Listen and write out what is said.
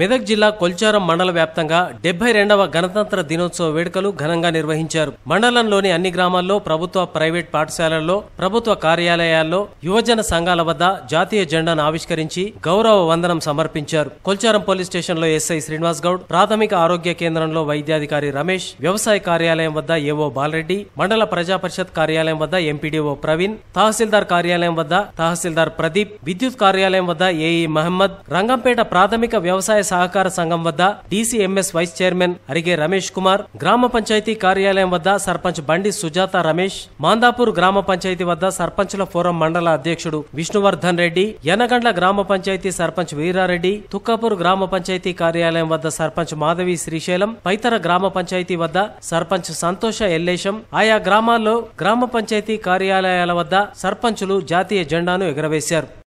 మెదక్ జిల్లా కొల్చారం మండల వ్యాప్తంగా డెబ్బై రెండవ గణతంత్ర దినోత్సవ వేడుకలు ఘనంగా నిర్వహించారు మండలంలోని అన్ని గ్రామాల్లో ప్రభుత్వ ప్రైవేట్ పాఠశాలల్లో ప్రభుత్వ కార్యాలయాల్లో యువజన సంఘాల వద్ద జాతీయ జెండాను ఆవిష్కరించి గౌరవ వందనం సమర్పించారు కొల్చారం పోలీస్ స్టేషన్లో ఎస్ఐ శ్రీనివాస్ గౌడ్ ప్రాథమిక ఆరోగ్య కేంద్రంలో వైద్యాధికారి రమేష్ వ్యవసాయ కార్యాలయం వద్ద ఏవో బాలరెడ్డి మండల ప్రజా పరిషత్ కార్యాలయం వద్ద ఎంపీడీఓ ప్రవీణ్ తహసీల్దార్ కార్యాలయం వద్ద తహసీల్దార్ ప్రదీప్ విద్యుత్ కార్యాలయం వద్ద ఏఈ మహమ్మద్ రంగంపేట ప్రాథమిక వ్యవసాయ సహకార సంఘం వద్ద DCMS vice chairman Arige Ramesh Kumar గ్రామ పంచాయతీ కార్యాలయం వద్ద సర్పంచ్ బండి సుజాత రమేష్ మాందాపూర్ గ్రామ పంచాయతీ వద్ద సర్పంచ్ల ఫోరం మండల అధ్యక్షుడు విష్ణువర్ధన్ రెడ్డి యనగండ్ల గ్రామ పంచాయతీ సర్పంచ్ వీరారెడ్డి తుక్కాపూర్ గ్రామ పంచాయతీ కార్యాలయం వద్ద సర్పంచ్ మాధవి శ్రీశైలం పైతర గ్రామ పంచాయతీ వద్ద సర్పంచ్ సంతోష ఎల్లేశం ఆయా గ్రామాల్లో గ్రామ పంచాయతీ కార్యాలయాల వద్ద సర్పంచులు జాతీయ జెండాను ఎగురవేశారు